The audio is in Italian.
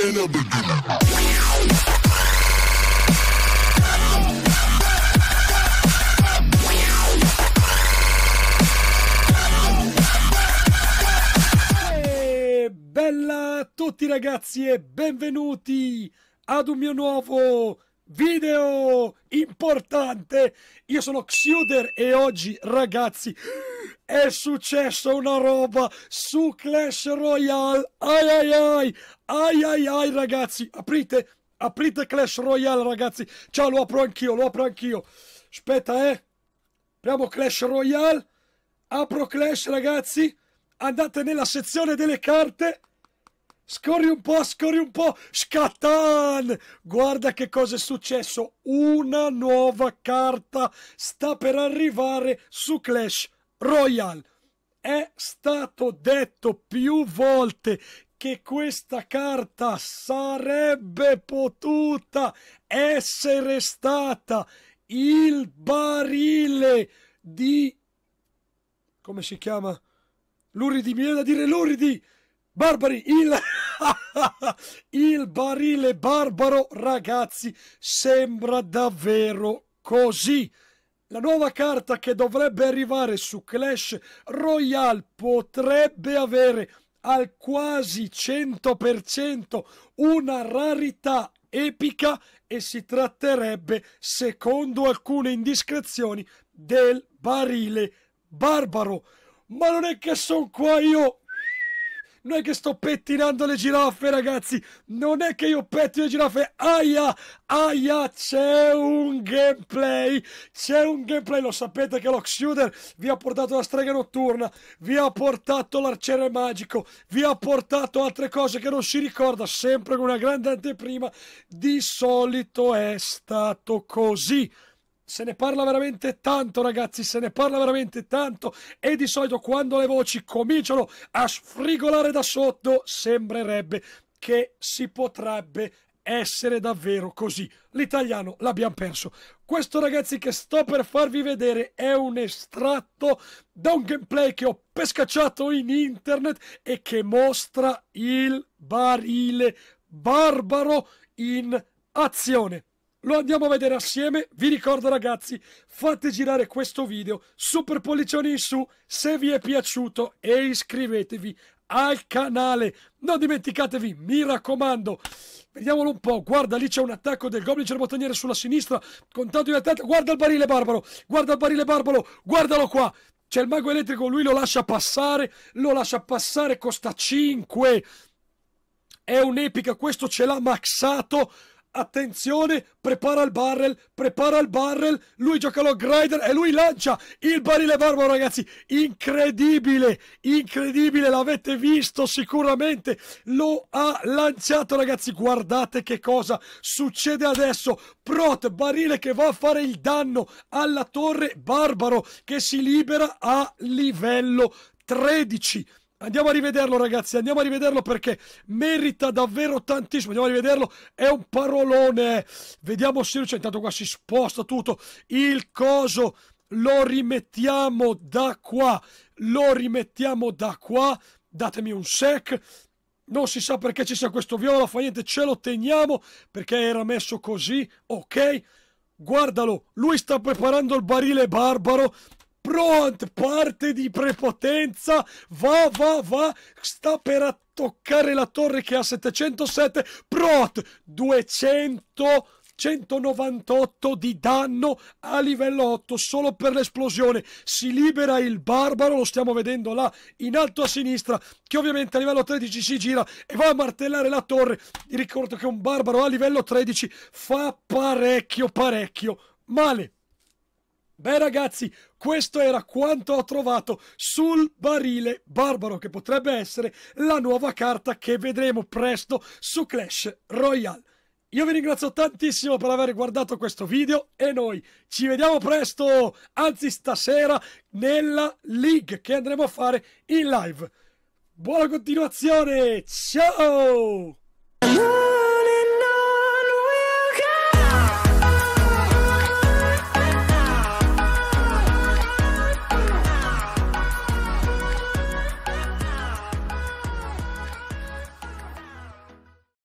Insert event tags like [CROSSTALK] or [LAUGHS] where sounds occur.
in the beginning. Bella a tutti ragazzi e benvenuti ad un mio nuovo video importante. Io sono Xuder e oggi, ragazzi, è successa una roba su Clash Royale. Ai ai ai, ai ai ai, ragazzi, aprite, aprite Clash Royale, ragazzi. Ciao, lo apro anch'io, lo apro anch'io. Aspetta, eh. Apriamo Clash Royale. Apro Clash, ragazzi. Andate nella sezione delle carte. Scorri un po', scorri un po', scattan! Guarda che cosa è successo, una nuova carta sta per arrivare su Clash Royale. È stato detto più volte che questa carta sarebbe potuta essere stata il barile di... come si chiama? Luridi, mi viene da dire luridi! Barbari, il... [LAUGHS] il barile barbaro, ragazzi, sembra davvero così. La nuova carta che dovrebbe arrivare su Clash Royale potrebbe avere al quasi 100% una rarità epica e si tratterebbe, secondo alcune indiscrezioni, del barile barbaro. Ma non è che sono qua io non è che sto pettinando le giraffe, ragazzi. Non è che io petto le giraffe. Aia, aia, c'è un gameplay. C'è un gameplay. Lo sapete che l'Oxshooter vi ha portato la strega notturna, vi ha portato l'arciere magico, vi ha portato altre cose che non si ricorda. Sempre con una grande anteprima. Di solito è stato così. Se ne parla veramente tanto, ragazzi, se ne parla veramente tanto. E di solito quando le voci cominciano a sfrigolare da sotto, sembrerebbe che si potrebbe essere davvero così. L'italiano l'abbiamo perso. Questo ragazzi che sto per farvi vedere è un estratto da un gameplay che ho pescacciato in internet e che mostra il barile barbaro in azione. Lo andiamo a vedere assieme. Vi ricordo ragazzi, fate girare questo video, super pollicioni in su se vi è piaciuto e iscrivetevi al canale. Non dimenticatevi, mi raccomando. Vediamolo un po', guarda lì c'è un attacco del Goblin Cerbotaniere sulla sinistra, contato di attacco, guarda il barile barbaro, guarda il barile barbaro, guardalo qua, c'è il mago elettrico, lui lo lascia passare, lo lascia passare, costa 5, è un'epica, questo ce l'ha maxato, Attenzione, prepara il barrel, prepara il barrel, lui gioca lo grider e lui lancia il barile barbaro ragazzi, incredibile, incredibile, l'avete visto sicuramente, lo ha lanciato ragazzi, guardate che cosa succede adesso, Prot, barile che va a fare il danno alla torre barbaro che si libera a livello 13. Andiamo a rivederlo, ragazzi. Andiamo a rivederlo perché merita davvero tantissimo. Andiamo a rivederlo. È un parolone. Vediamo se riusciamo. Intanto qua si sposta tutto. Il coso lo rimettiamo da qua. Lo rimettiamo da qua. Datemi un sec. Non si sa perché ci sia questo viola, fa niente, ce lo teniamo perché era messo così, ok? Guardalo, lui sta preparando il barile barbaro Pront, parte di prepotenza, va, va, va, sta per toccare la torre che ha 707, Pront, 200... 198 di danno a livello 8 solo per l'esplosione si libera il barbaro lo stiamo vedendo là in alto a sinistra che ovviamente a livello 13 si gira e va a martellare la torre ricordo che un barbaro a livello 13 fa parecchio parecchio male Beh ragazzi, questo era quanto ho trovato sul barile barbaro che potrebbe essere la nuova carta che vedremo presto su Clash Royale. Io vi ringrazio tantissimo per aver guardato questo video e noi ci vediamo presto, anzi stasera, nella League che andremo a fare in live. Buona continuazione, ciao!